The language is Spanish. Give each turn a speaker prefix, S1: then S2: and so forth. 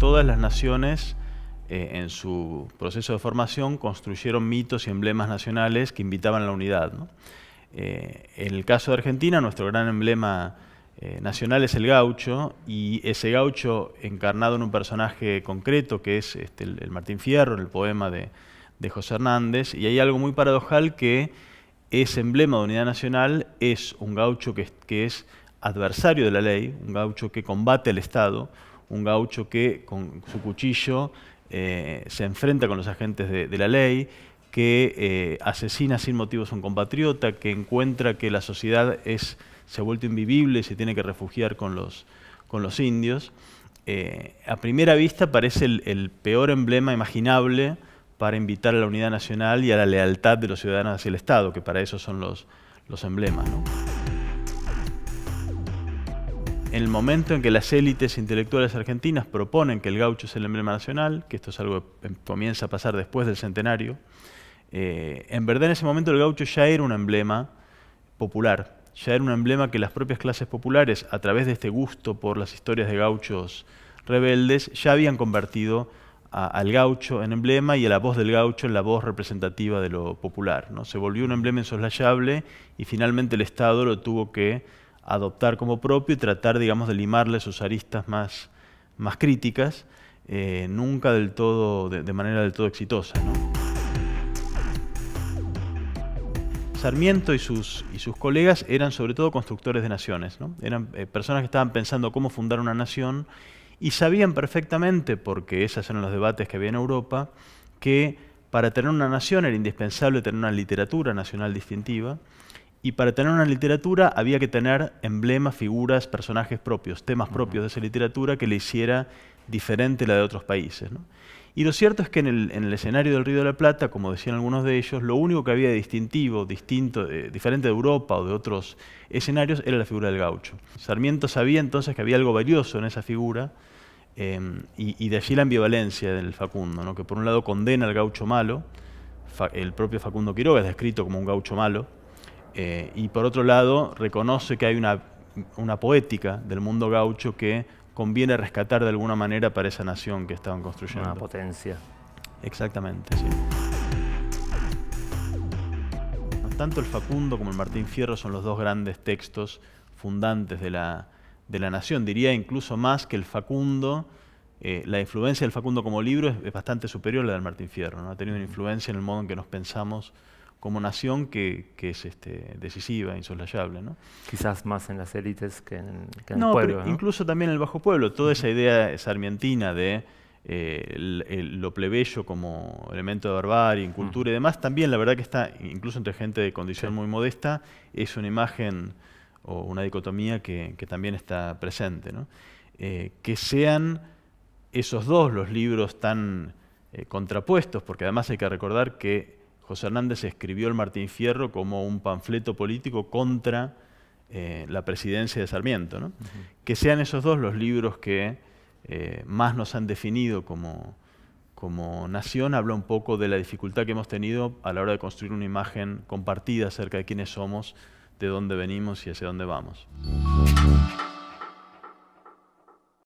S1: todas las naciones eh, en su proceso de formación construyeron mitos y emblemas nacionales que invitaban a la unidad. Eh, en el caso de Argentina, nuestro gran emblema eh, nacional es el gaucho y ese gaucho encarnado en un personaje concreto que es este, el, Martín Fierro, en el poema de, José Hernández, y hay algo muy paradojal que ese emblema de unidad nacional es un gaucho que, que es adversario de la ley, un gaucho que combate al Estado, un gaucho que con su cuchillo eh, se enfrenta con los agentes de, la ley, que eh, asesina sin motivos a un compatriota, que encuentra que la sociedad se ha vuelto invivible y se tiene que refugiar con los, indios. Eh, a primera vista parece el, peor emblema imaginable para invitar a la unidad nacional y a la lealtad de los ciudadanos hacia el Estado, que para eso son los, emblemas en el momento en que las élites intelectuales argentinas proponen que el gaucho es el emblema nacional, que esto es algo que em, comienza a pasar después del centenario, eh, en verdad en ese momento el gaucho ya era un emblema popular, ya era un emblema que las propias clases populares, a través de este gusto por las historias de gauchos rebeldes, ya habían convertido al gaucho en emblema y a la voz del gaucho en la voz representativa de lo popular. ¿no? Se volvió un emblema insoslayable y finalmente el Estado lo tuvo que adoptar como propio y tratar, digamos, de limarle sus aristas más, más críticas, eh, nunca del todo, de, manera del todo exitosa. Sarmiento y sus, y sus colegas eran sobre todo constructores de naciones, eran eh, personas que estaban pensando cómo fundar una nación y sabían perfectamente, porque esos eran los debates que había en Europa, que para tener una nación era indispensable tener una literatura nacional distintiva y para tener una literatura había que tener emblemas, figuras, personajes propios, temas propios de esa literatura que le hiciera diferente la de otros países. Y lo cierto es que en el, escenario del Río de la Plata, como decían algunos de ellos, lo único que había de distintivo, distinto, eh, diferente de Europa o de otros escenarios, era la figura del gaucho. Sarmiento sabía entonces que había algo valioso en esa figura, em, y, de allí la ambivalencia del Facundo, que por un lado condena al gaucho malo, el propio Facundo Quiroga es descrito como un gaucho malo, eh, y por otro lado, reconoce que hay una, poética del mundo gaucho que conviene rescatar de alguna manera para esa nación que estaban construyendo. Una potencia. Exactamente, sí. Tanto el Facundo como el Martín Fierro son los dos grandes textos fundantes de la, nación. Diría incluso más que el Facundo, eh, la influencia del Facundo como libro es, bastante superior a la del Martín Fierro. ¿no? Ha tenido una influencia en el modo en que nos pensamos como nación que, es este, decisiva, insoslayable. Quizás más en las élites que en, no, el pueblo. Pero incluso también en el bajo pueblo. Toda esa idea sarmientina de eh, lo plebeyo como elemento de barbarie, incultura y demás, también la verdad que está, incluso entre gente de condición muy modesta, es una imagen o una dicotomía que, también está presente. Eh, que sean esos dos los libros tan eh, contrapuestos, porque además hay que recordar que José Hernández escribió el Martín Fierro como un panfleto político contra eh, la presidencia de Sarmiento. Que sean esos dos los libros que eh, más nos han definido como, como nación, habla un poco de la dificultad que hemos tenido a la hora de construir una imagen compartida acerca de quiénes somos, de dónde venimos y hacia dónde vamos.